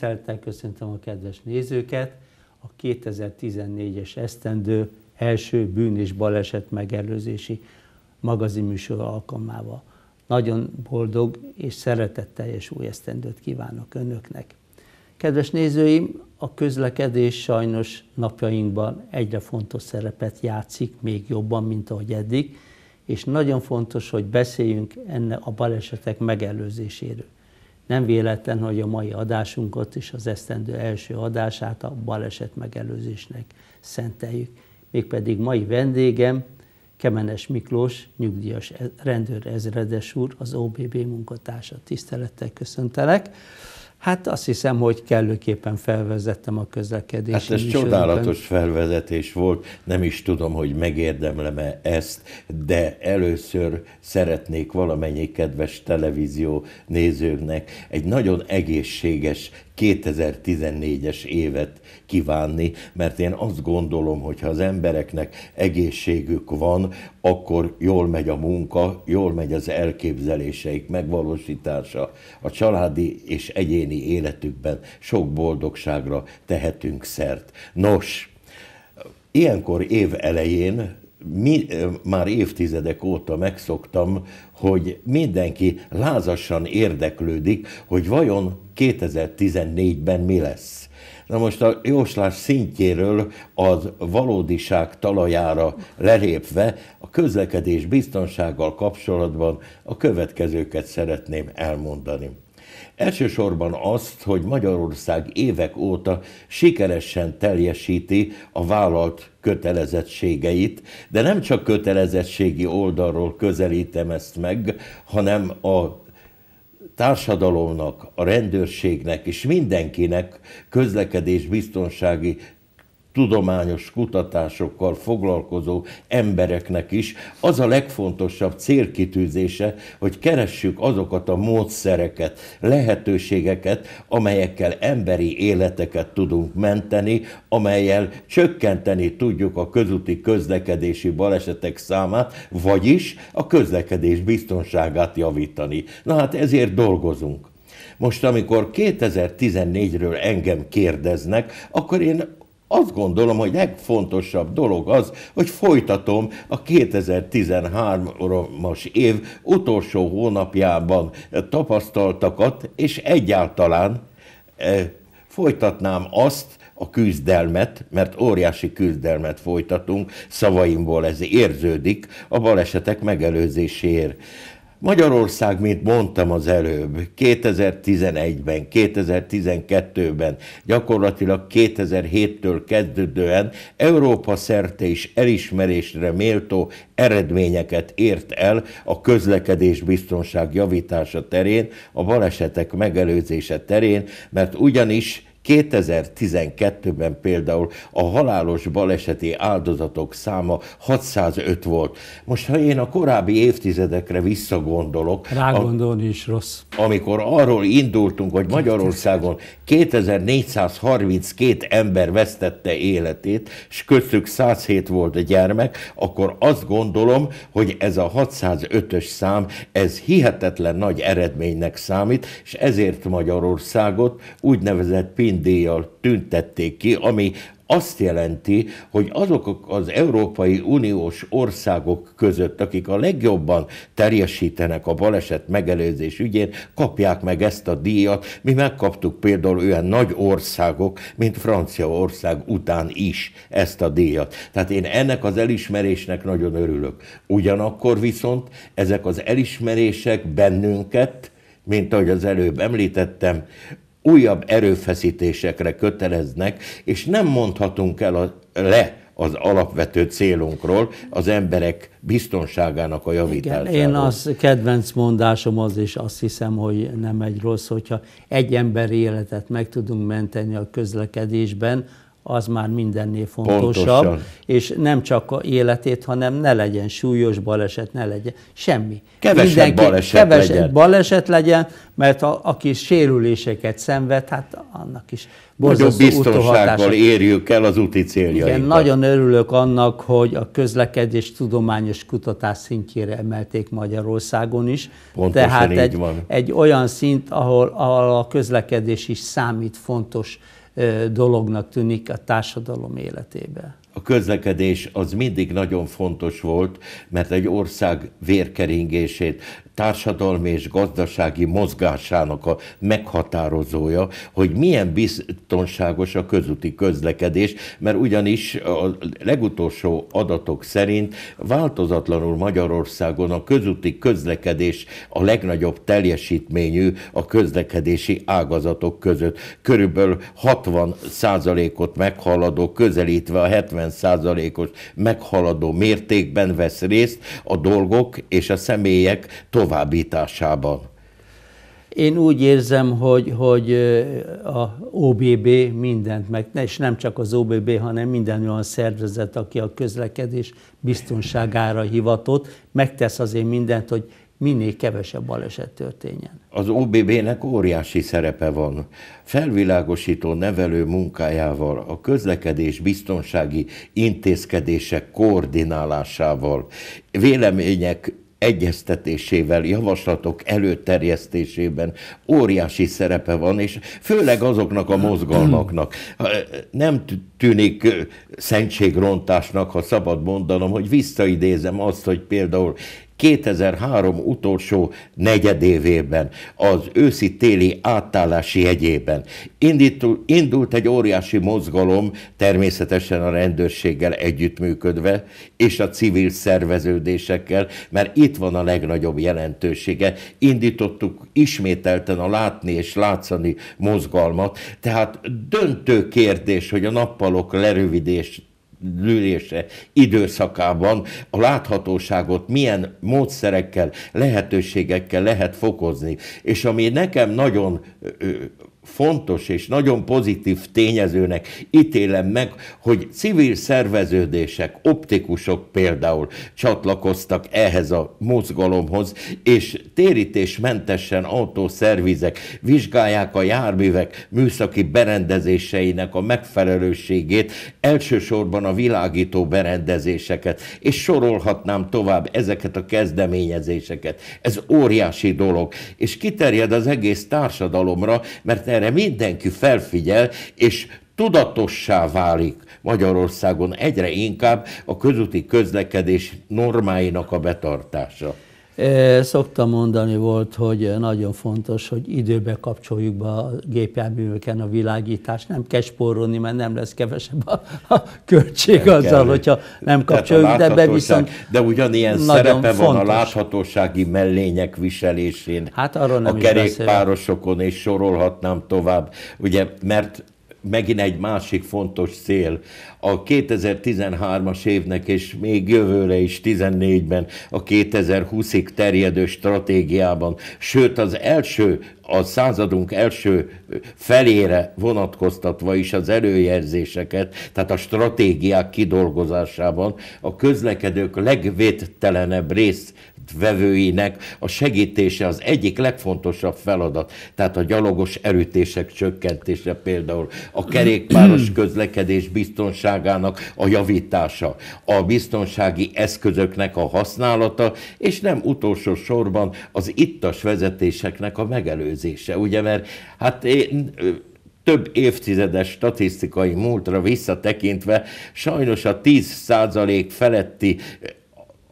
Tisztelettel köszöntöm a kedves nézőket. A 2014-es esztendő első bűn és baleset megelőzési magazinműsor alkalmával. Nagyon boldog és szeretetteljes új esztendőt kívánok Önöknek. Kedves nézőim, a közlekedés sajnos napjainkban egyre fontos szerepet játszik, még jobban, mint ahogy eddig, és nagyon fontos, hogy beszéljünk enne a balesetek megelőzéséről. Nem véletlen, hogy a mai adásunkat is az esztendő első adását a baleset megelőzésnek szenteljük. Mégpedig mai vendégem Kemenes Miklós, nyugdíjas e-, rendőr ezredes úr, az OBB munkatársa. Tisztelettel köszöntelek. Hát azt hiszem, hogy kellőképpen felvezettem a közlekedést. Hát ez műsorban. csodálatos felvezetés volt, nem is tudom, hogy megérdemlem-e ezt, de először szeretnék valamennyi kedves televízió nézőknek egy nagyon egészséges 2014-es évet kívánni, mert én azt gondolom, hogy ha az embereknek egészségük van, akkor jól megy a munka, jól megy az elképzeléseik megvalósítása, a családi és egyéni életükben sok boldogságra tehetünk szert. Nos, ilyenkor év elején mi, már évtizedek óta megszoktam, hogy mindenki lázasan érdeklődik, hogy vajon 2014-ben mi lesz. Na most a jóslás szintjéről az valódiság talajára lelépve a közlekedés biztonsággal kapcsolatban a következőket szeretném elmondani. Elsősorban azt, hogy Magyarország évek óta sikeresen teljesíti a vállalt kötelezettségeit, de nem csak kötelezettségi oldalról közelítem ezt meg, hanem a társadalomnak, a rendőrségnek és mindenkinek közlekedés biztonsági tudományos kutatásokkal foglalkozó embereknek is az a legfontosabb célkitűzése, hogy keressük azokat a módszereket, lehetőségeket, amelyekkel emberi életeket tudunk menteni, amelyel csökkenteni tudjuk a közúti közlekedési balesetek számát, vagyis a közlekedés biztonságát javítani. Na hát ezért dolgozunk. Most, amikor 2014-ről engem kérdeznek, akkor én azt gondolom, hogy legfontosabb dolog az, hogy folytatom a 2013-as év utolsó hónapjában tapasztaltakat, és egyáltalán e, folytatnám azt a küzdelmet, mert óriási küzdelmet folytatunk, szavaimból ez érződik, a balesetek megelőzéséért. Magyarország, mint mondtam az előbb, 2011-ben, 2012-ben, gyakorlatilag 2007-től kezdődően Európa szerte is elismerésre méltó eredményeket ért el a közlekedés biztonság javítása terén, a balesetek megelőzése terén, mert ugyanis 2012-ben például a halálos baleseti áldozatok száma 605 volt. Most, ha én a korábbi évtizedekre visszagondolok... Rágondolni a, is rossz. Amikor arról indultunk, hogy Magyarországon 2432 ember vesztette életét, és köztük 107 volt a gyermek, akkor azt gondolom, hogy ez a 605-ös szám, ez hihetetlen nagy eredménynek számít, és ezért Magyarországot úgynevezett PIN fénydíjjal tüntették ki, ami azt jelenti, hogy azok az Európai Uniós országok között, akik a legjobban terjesítenek a baleset megelőzés ügyén, kapják meg ezt a díjat. Mi megkaptuk például olyan nagy országok, mint Franciaország után is ezt a díjat. Tehát én ennek az elismerésnek nagyon örülök. Ugyanakkor viszont ezek az elismerések bennünket, mint ahogy az előbb említettem, újabb erőfeszítésekre köteleznek, és nem mondhatunk el a, le az alapvető célunkról, az emberek biztonságának a javításáról. Igen, én az kedvenc mondásom az, és azt hiszem, hogy nem egy rossz, hogyha egy ember életet meg tudunk menteni a közlekedésben, az már mindennél fontosabb, Pontosan. és nem csak a életét, hanem ne legyen súlyos baleset, ne legyen semmi. Kevesebb Mindenki, baleset kevesebb legyen. baleset legyen, mert a, aki sérüléseket szenved, hát annak is borzasztó biztonsággal érjük el az úti céljainkat. Igen, nagyon örülök annak, hogy a közlekedés tudományos kutatás szintjére emelték Magyarországon is. Pontosan Tehát egy, van. egy olyan szint, ahol, ahol a közlekedés is számít fontos dolognak tűnik a társadalom életébe. A közlekedés az mindig nagyon fontos volt, mert egy ország vérkeringését társadalmi és gazdasági mozgásának a meghatározója, hogy milyen biztonságos a közúti közlekedés, mert ugyanis a legutolsó adatok szerint változatlanul Magyarországon a közúti közlekedés a legnagyobb teljesítményű a közlekedési ágazatok között. Körülbelül 60 százalékot meghaladó, közelítve a 70 százalékos meghaladó mértékben vesz részt a dolgok és a személyek tovább továbbításában. Én úgy érzem, hogy, hogy a OBB mindent meg, és nem csak az OBB, hanem minden olyan szervezet, aki a közlekedés biztonságára hivatott, megtesz azért mindent, hogy minél kevesebb baleset történjen. Az OBB-nek óriási szerepe van. Felvilágosító nevelő munkájával, a közlekedés biztonsági intézkedések koordinálásával, vélemények egyeztetésével, javaslatok előterjesztésében óriási szerepe van, és főleg azoknak a mozgalmaknak. Nem tűnik szentségrontásnak, ha szabad mondanom, hogy visszaidézem azt, hogy például 2003 utolsó negyedévében, az őszi-téli áttállási jegyében. indult egy óriási mozgalom, természetesen a rendőrséggel együttműködve, és a civil szerveződésekkel, mert itt van a legnagyobb jelentősége. Indítottuk ismételten a látni és látszani mozgalmat, tehát döntő kérdés, hogy a nappalok lerövidés lőrése időszakában a láthatóságot milyen módszerekkel, lehetőségekkel lehet fokozni. És ami nekem nagyon fontos és nagyon pozitív tényezőnek ítélem meg, hogy civil szerveződések, optikusok például csatlakoztak ehhez a mozgalomhoz, és térítésmentesen autószervizek vizsgálják a járművek műszaki berendezéseinek a megfelelőségét, elsősorban a világító berendezéseket, és sorolhatnám tovább ezeket a kezdeményezéseket. Ez óriási dolog, és kiterjed az egész társadalomra, mert erre mindenki felfigyel, és tudatossá válik Magyarországon egyre inkább a közúti közlekedés normáinak a betartása. Szoktam mondani volt, hogy nagyon fontos, hogy időbe kapcsoljuk be a gépjárműveken a világítást. Nem kell spórolni, mert nem lesz kevesebb a, a költség nem azzal, kell. hogyha nem kapcsoljuk, de be viszont De ugyanilyen szerepe van fontos. a láthatósági mellények viselésén. Hát arról nem A kerékpárosokon, beszélek. és sorolhatnám tovább. Ugye, mert megint egy másik fontos cél. A 2013-as évnek és még jövőre is 14-ben a 2020-ig terjedő stratégiában, sőt az első, a századunk első felére vonatkoztatva is az előjelzéseket, tehát a stratégiák kidolgozásában a közlekedők legvédtelenebb részt résztvevőinek a segítése az egyik legfontosabb feladat. Tehát a gyalogos erőtések csökkentése például, a kerékpáros közlekedés biztonságának a javítása, a biztonsági eszközöknek a használata, és nem utolsó sorban az ittas vezetéseknek a megelőzése. Ugye, mert hát én több évtizedes statisztikai múltra visszatekintve sajnos a 10% feletti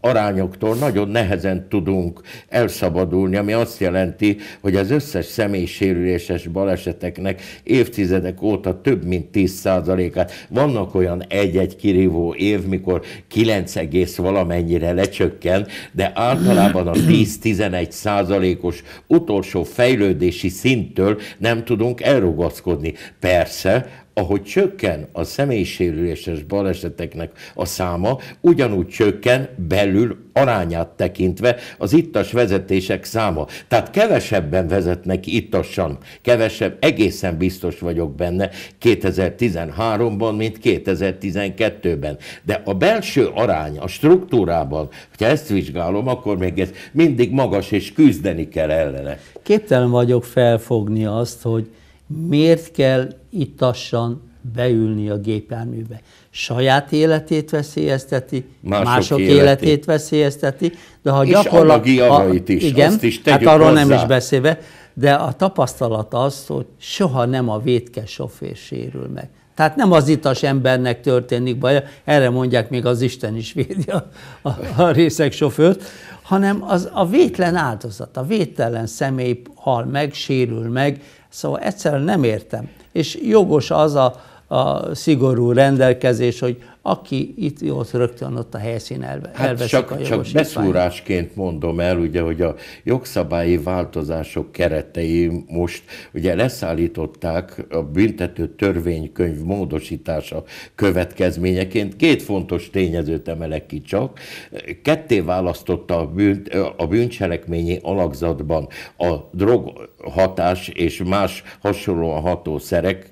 arányoktól nagyon nehezen tudunk elszabadulni, ami azt jelenti, hogy az összes személysérüléses baleseteknek évtizedek óta több mint 10%-át. Vannak olyan egy-egy kirívó év, mikor 9 egész valamennyire lecsökken, de általában a 10-11 százalékos utolsó fejlődési szinttől nem tudunk elrugaszkodni. Persze, ahogy csökken a személyisérüléses baleseteknek a száma, ugyanúgy csökken belül arányát tekintve az ittas vezetések száma. Tehát kevesebben vezetnek ittasan, kevesebb, egészen biztos vagyok benne 2013-ban, mint 2012-ben. De a belső arány a struktúrában, ha ezt vizsgálom, akkor még ez mindig magas, és küzdeni kell ellene. Képtelen vagyok felfogni azt, hogy miért kell ittassan beülni a gépjárműbe. Saját életét veszélyezteti, mások, mások életét. életét veszélyezteti, de ha gyakorlatilag... És anyagi javait is, igen, azt is hát tegyük hát arról hozzá. nem is beszélve, de a tapasztalat az, hogy soha nem a vétkes sofőr sérül meg. Tehát nem az itas embernek történik baja, erre mondják még az Isten is védi a, a, a részek sofőrt, hanem az a vétlen áldozat, a vételen személy hal meg, sérül meg, szóval egyszerűen nem értem. És jogos az a, a szigorú rendelkezés, hogy aki itt ott rögtön ott a helyszín elve, hát elveszik csak, a Csak beszúrásként mondom el, ugye, hogy a jogszabályi változások keretei most ugye leszállították a büntető törvénykönyv módosítása következményeként. Két fontos tényezőt emelek ki csak. Ketté választotta a, bűn, a bűncselekményi alakzatban a drog hatás és más hasonlóan ható szerek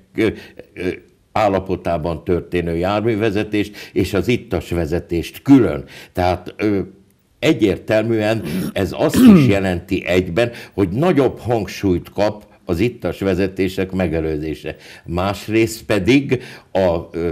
állapotában történő járművezetést és az ittas vezetést külön. Tehát ö, egyértelműen ez azt is jelenti egyben, hogy nagyobb hangsúlyt kap az ittas vezetések megelőzése. Másrészt pedig a ö,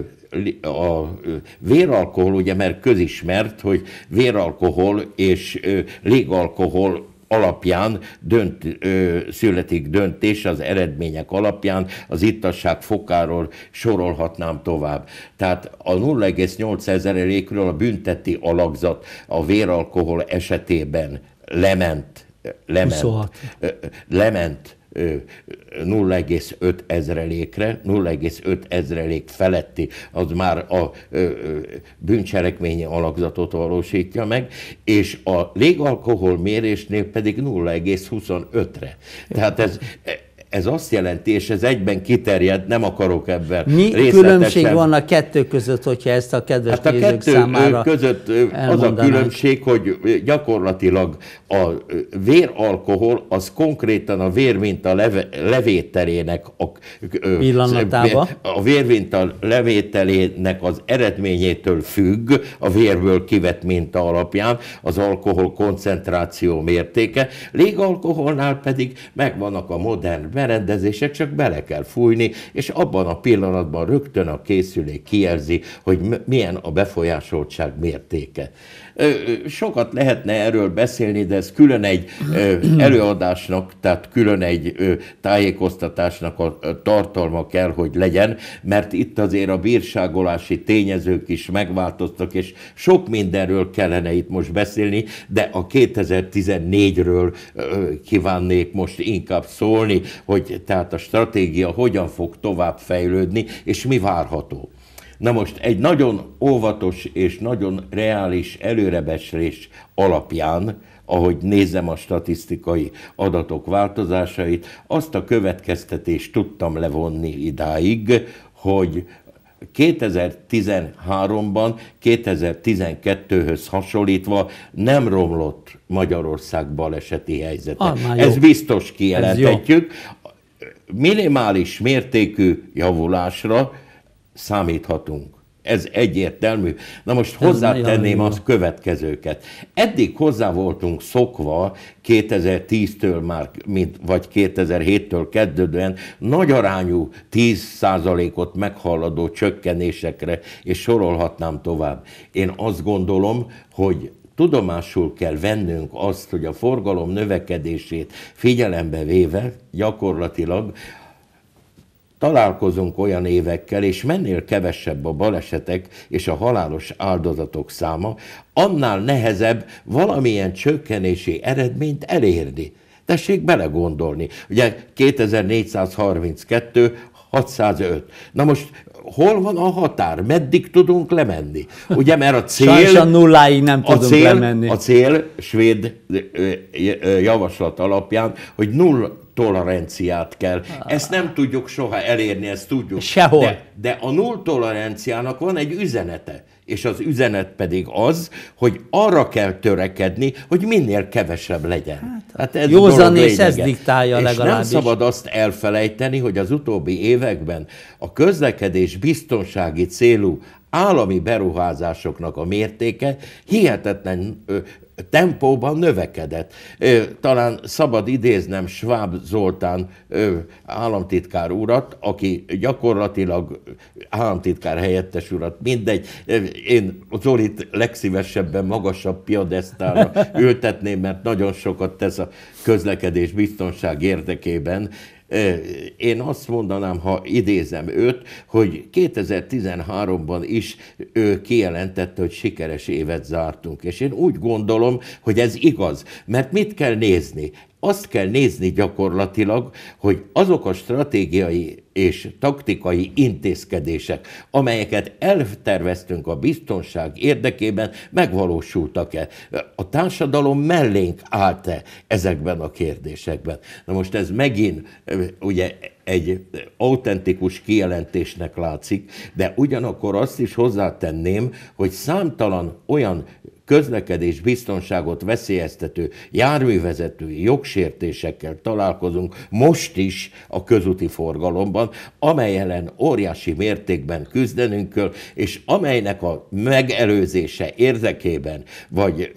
a véralkohol, ugye mert közismert, hogy véralkohol és légalkohol alapján dönt, ö, születik döntés, az eredmények alapján, az ittasság fokáról sorolhatnám tovább. Tehát a 0,8 ezerelékről a bünteti alakzat a véralkohol esetében lement. Lement. 26. Lement 0,5 ezrelékre, 0,5 ezrelék feletti, az már a bűncselekményi alakzatot valósítja meg, és a légalkohol mérésnél pedig 0,25-re. Tehát ez ez azt jelenti, és ez egyben kiterjed, nem akarok ebben Mi különbség van a kettő között, hogyha ezt a kedves hát a nézők kettő számára között az a különbség, hogy gyakorlatilag a véralkohol az konkrétan a vérminta leve, levételének a, Illatába. a vérminta levételének az eredményétől függ, a vérből kivett minta alapján az alkohol koncentráció mértéke. Légalkoholnál pedig megvannak a modern merendezése, csak bele kell fújni, és abban a pillanatban rögtön a készülék kijelzi, hogy milyen a befolyásoltság mértéke. Sokat lehetne erről beszélni, de ez külön egy előadásnak, tehát külön egy tájékoztatásnak a tartalma kell, hogy legyen, mert itt azért a bírságolási tényezők is megváltoztak, és sok mindenről kellene itt most beszélni, de a 2014-ről kívánnék most inkább szólni, hogy tehát a stratégia hogyan fog tovább fejlődni, és mi várható. Na most egy nagyon óvatos és nagyon reális előrebeslés alapján, ahogy nézem a statisztikai adatok változásait, azt a következtetést tudtam levonni idáig, hogy 2013-ban 2012-höz hasonlítva nem romlott Magyarország baleseti helyzete. Ah, Ez biztos kijelenthetjük. Minimális mértékű javulásra számíthatunk. Ez egyértelmű. Na most hozzátenném az következőket. Eddig hozzá voltunk szokva 2010-től már, mint, vagy 2007-től kezdődően nagy arányú 10%-ot meghaladó csökkenésekre, és sorolhatnám tovább. Én azt gondolom, hogy tudomásul kell vennünk azt, hogy a forgalom növekedését figyelembe véve gyakorlatilag találkozunk olyan évekkel, és mennél kevesebb a balesetek és a halálos áldozatok száma, annál nehezebb valamilyen csökkenési eredményt elérni. Tessék belegondolni, ugye 2432 605. Na most hol van a határ? Meddig tudunk lemenni? Ugye, mert a cél... Sajnos a nulláig nem tudunk a cél, lemenni. A cél svéd javaslat alapján, hogy null toleranciát kell. Ezt nem tudjuk soha elérni, ezt tudjuk. Sehol. De, de a null toleranciának van egy üzenete és az üzenet pedig az, hogy arra kell törekedni, hogy minél kevesebb legyen. Hát, hát józan és ez diktálja és legalábbis. nem szabad azt elfelejteni, hogy az utóbbi években a közlekedés biztonsági célú állami beruházásoknak a mértéke hihetetlen tempóban növekedett. Talán szabad idéznem Schwab Zoltán államtitkár urat, aki gyakorlatilag államtitkár helyettes urat, mindegy, én Zolit legszívesebben magasabb piadesztára ültetném, mert nagyon sokat tesz a közlekedés biztonság érdekében, én azt mondanám, ha idézem őt, hogy 2013-ban is ő kijelentette, hogy sikeres évet zártunk. És én úgy gondolom, hogy ez igaz. Mert mit kell nézni? azt kell nézni gyakorlatilag, hogy azok a stratégiai és taktikai intézkedések, amelyeket elterveztünk a biztonság érdekében, megvalósultak-e? A társadalom mellénk állt-e ezekben a kérdésekben? Na most ez megint ugye egy autentikus kijelentésnek látszik, de ugyanakkor azt is hozzátenném, hogy számtalan olyan közlekedés biztonságot veszélyeztető járművezetői jogsértésekkel találkozunk most is a közúti forgalomban, amely ellen óriási mértékben küzdenünk kell, és amelynek a megelőzése érdekében, vagy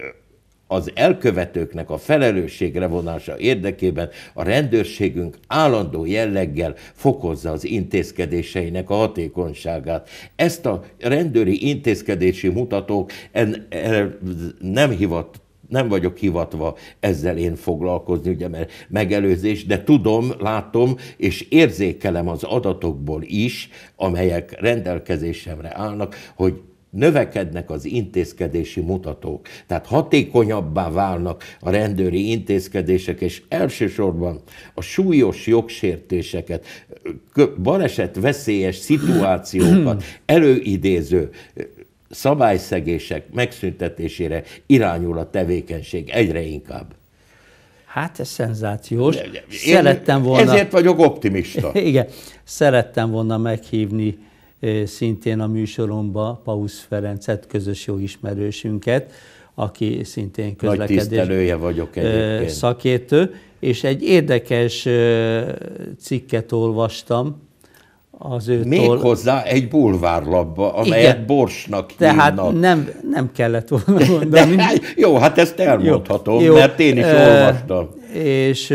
az elkövetőknek a felelősségre vonása érdekében a rendőrségünk állandó jelleggel fokozza az intézkedéseinek a hatékonyságát. Ezt a rendőri intézkedési mutatók en, en, nem hivat nem vagyok hivatva ezzel én foglalkozni, ugye, mert megelőzés, de tudom, látom és érzékelem az adatokból is, amelyek rendelkezésemre állnak, hogy növekednek az intézkedési mutatók, tehát hatékonyabbá válnak a rendőri intézkedések, és elsősorban a súlyos jogsértéseket, baleset veszélyes szituációkat előidéző szabályszegések megszüntetésére irányul a tevékenység egyre inkább. Hát ez szenzációs. szerettem volna... Ezért vagyok optimista. Igen, szerettem volna meghívni szintén a műsoromba Pausz Ferencet, hát közös jó ismerősünket, aki szintén közlekedés vagyok egyébként. szakértő, és egy érdekes cikket olvastam, az őtől... Méghozzá egy bulvárlapba, amelyet Igen. borsnak Tehát hívnak. nem, nem kellett volna mondani. De, hát, jó, hát ezt elmondhatom, jó, jó. mert én is olvastam. És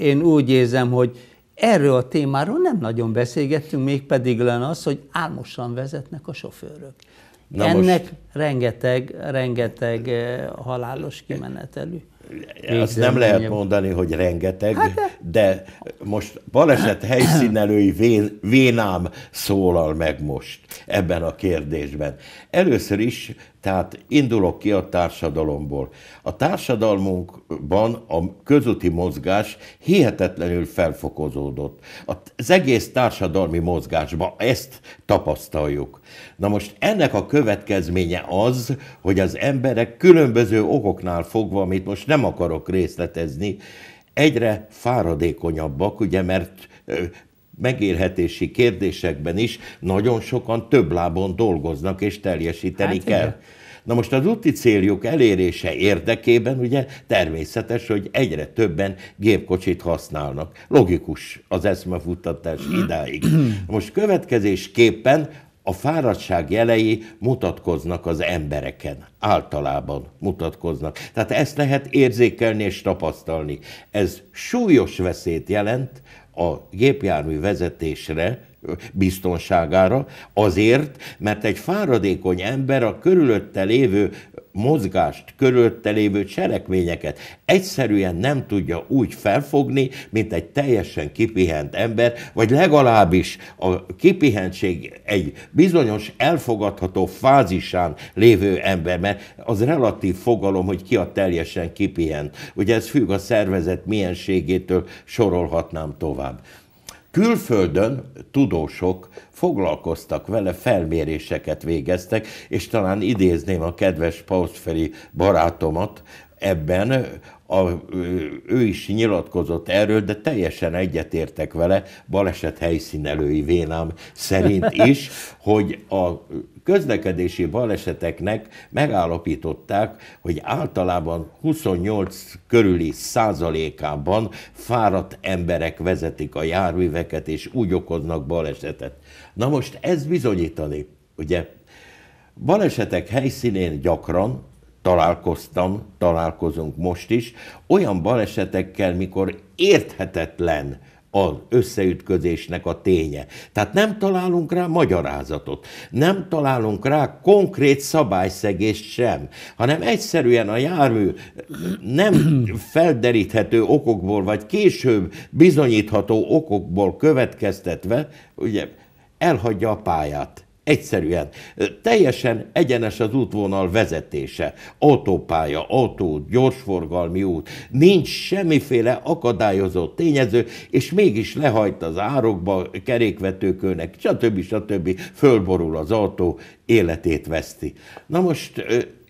én úgy érzem, hogy Erről a témáról nem nagyon beszélgettünk, mégpedig lenne az, hogy álmosan vezetnek a sofőrök. Na Ennek most... rengeteg, rengeteg eh, halálos kimenetelű. Azt nem lehet mondani, hogy rengeteg, hát de... de most baleset helyszínelői vén, vénám szólal meg most ebben a kérdésben. Először is tehát indulok ki a társadalomból. A társadalmunkban a közúti mozgás hihetetlenül felfokozódott. Az egész társadalmi mozgásban ezt tapasztaljuk. Na most ennek a következménye az, hogy az emberek különböző okoknál fogva, amit most nem akarok részletezni, egyre fáradékonyabbak, ugye, mert megélhetési kérdésekben is nagyon sokan több lábon dolgoznak és teljesíteni hát, kell. Ugye. Na most az úti céljuk elérése érdekében ugye természetes, hogy egyre többen gépkocsit használnak. Logikus az eszmefuttatás idáig. Most következésképpen a fáradtság jelei mutatkoznak az embereken, általában mutatkoznak. Tehát ezt lehet érzékelni és tapasztalni. Ez súlyos veszélyt jelent a gépjármű vezetésre biztonságára, azért, mert egy fáradékony ember a körülötte lévő mozgást, körülötte lévő cselekményeket egyszerűen nem tudja úgy felfogni, mint egy teljesen kipihent ember, vagy legalábbis a kipihentség egy bizonyos elfogadható fázisán lévő ember, mert az relatív fogalom, hogy ki a teljesen kipihent. Ugye ez függ a szervezet mienségétől, sorolhatnám tovább. Külföldön tudósok foglalkoztak vele, felméréseket végeztek, és talán idézném a kedves Pausferi barátomat ebben, a, ő is nyilatkozott erről, de teljesen egyetértek vele, baleset helyszínelői vénám szerint is, hogy a közlekedési baleseteknek megállapították, hogy általában 28 körüli százalékában fáradt emberek vezetik a járműveket, és úgy okoznak balesetet. Na most ez bizonyítani, ugye? Balesetek helyszínén gyakran, találkoztam, találkozunk most is, olyan balesetekkel, mikor érthetetlen az összeütközésnek a ténye. Tehát nem találunk rá magyarázatot, nem találunk rá konkrét szabályszegést sem, hanem egyszerűen a jármű nem felderíthető okokból, vagy később bizonyítható okokból következtetve, ugye elhagyja a pályát. Egyszerűen teljesen egyenes az útvonal vezetése. Autópálya, autó, gyorsforgalmi út, nincs semmiféle akadályozó tényező, és mégis lehajt az árokba, kerékvetőkőnek, stb. stb. fölborul az autó, életét veszti. Na most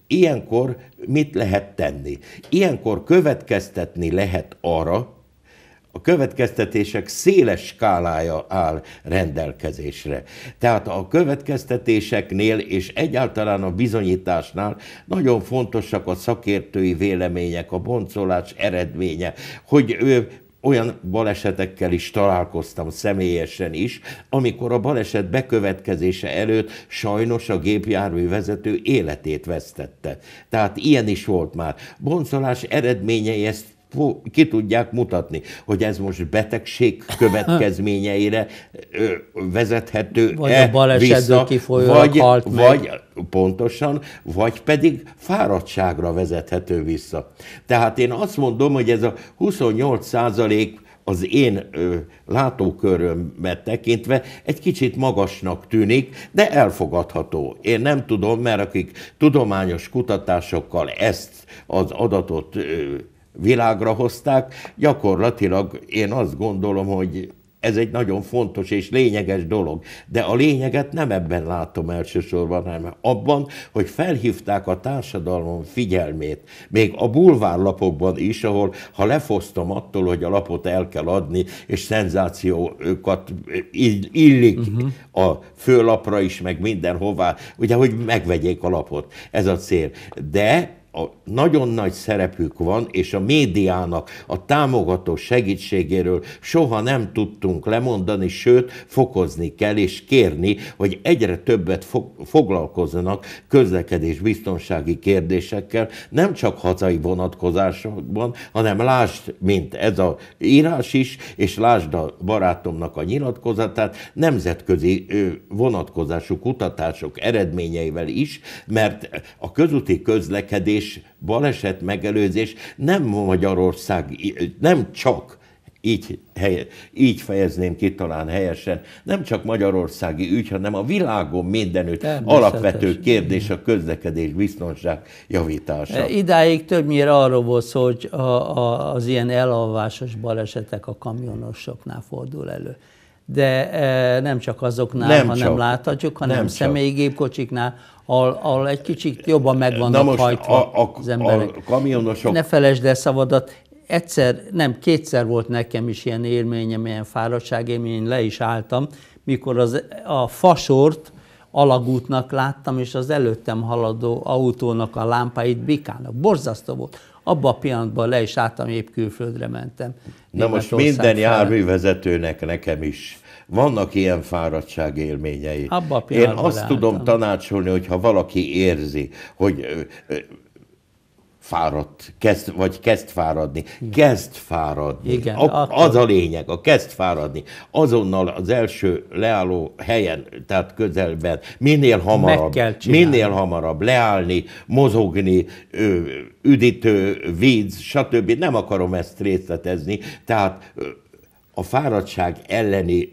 ilyenkor mit lehet tenni? Ilyenkor következtetni lehet arra, a következtetések széles skálája áll rendelkezésre. Tehát a következtetéseknél és egyáltalán a bizonyításnál nagyon fontosak a szakértői vélemények, a boncolás eredménye, hogy ő olyan balesetekkel is találkoztam személyesen is, amikor a baleset bekövetkezése előtt sajnos a vezető életét vesztette. Tehát ilyen is volt már. Boncolás eredményei ezt ki tudják mutatni, hogy ez most betegség következményeire vezethető Vagy a balesetből kifolyólag vagy, halt meg. Vagy pontosan, vagy pedig fáradtságra vezethető vissza. Tehát én azt mondom, hogy ez a 28 százalék az én ö, látókörömet tekintve egy kicsit magasnak tűnik, de elfogadható. Én nem tudom, mert akik tudományos kutatásokkal ezt az adatot ö, világra hozták. Gyakorlatilag én azt gondolom, hogy ez egy nagyon fontos és lényeges dolog, de a lényeget nem ebben látom elsősorban, hanem abban, hogy felhívták a társadalom figyelmét, még a bulvárlapokban is, ahol ha lefosztom attól, hogy a lapot el kell adni, és szenzációkat illik uh-huh. a főlapra is, meg mindenhová, ugye, hogy megvegyék a lapot, ez a cél. De a nagyon nagy szerepük van, és a médiának a támogató segítségéről soha nem tudtunk lemondani, sőt, fokozni kell, és kérni, hogy egyre többet foglalkozzanak közlekedés biztonsági kérdésekkel, nem csak hazai vonatkozásokban, hanem lásd, mint ez a írás is, és lásd a barátomnak a nyilatkozatát, nemzetközi vonatkozású kutatások eredményeivel is, mert a közúti közlekedés és baleset megelőzés nem Magyarország, nem csak így, hely, így fejezném ki talán helyesen, nem csak magyarországi ügy, hanem a világon mindenütt alapvető kérdés a közlekedés biztonság javítása. E, idáig többnyire arról volt szó, hogy a, a, az ilyen elalvásos balesetek a kamionosoknál fordul elő de e, nem csak azoknál, nem ha csak. láthatjuk, hanem nem személygépkocsiknál, ahol, ahol egy kicsit jobban meg vannak most hajtva a, a, az emberek. A kamionosok... Ne felejtsd el szavadat, egyszer, nem, kétszer volt nekem is ilyen élményem, ilyen fáradtságélmény, én le is álltam, mikor az, a fasort alagútnak láttam, és az előttem haladó autónak a lámpáit bikának. Borzasztó volt. Abba a pillanatban le is álltam, épp külföldre mentem. Na most minden járművezetőnek nekem is vannak ilyen élményei. Abba a Én azt láttam. tudom tanácsolni, hogy ha valaki érzi, hogy fáradt, kezd, vagy kezd fáradni. Kezd fáradni. Igen, a, akkor... Az a lényeg, a kezd fáradni. Azonnal az első leálló helyen, tehát közelben, minél hamarabb, minél hamarabb leállni, mozogni, üdítő, víz, stb. Nem akarom ezt részletezni, tehát a fáradtság elleni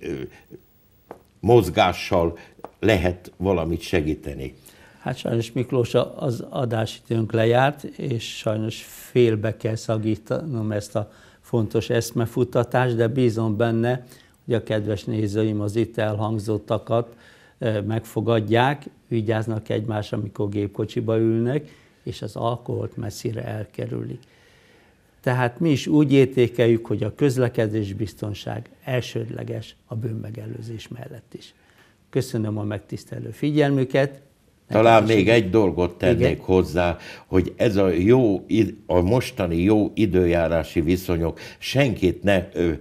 mozgással lehet valamit segíteni. Hát sajnos Miklós, az adásítőnk lejárt, és sajnos félbe kell szagítanom ezt a fontos eszmefutatást, de bízom benne, hogy a kedves nézőim az itt elhangzottakat megfogadják, vigyáznak egymásra, amikor gépkocsiba ülnek, és az alkoholt messzire elkerülik. Tehát mi is úgy értékeljük, hogy a közlekedés biztonság elsődleges a bűnmegelőzés mellett is. Köszönöm a megtisztelő figyelmüket, talán még egy dolgot tennék Igen. hozzá, hogy ez a jó, a mostani jó időjárási viszonyok senkit ne ö,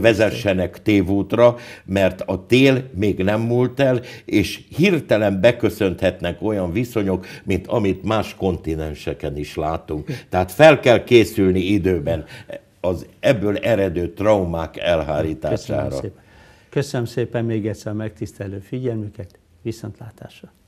vezessenek tévútra, mert a tél még nem múlt el, és hirtelen beköszönthetnek olyan viszonyok, mint amit más kontinenseken is látunk. Tehát fel kell készülni időben az ebből eredő traumák elhárítására. Köszönöm szépen, Köszönöm szépen még egyszer a megtisztelő figyelmüket, viszontlátásra!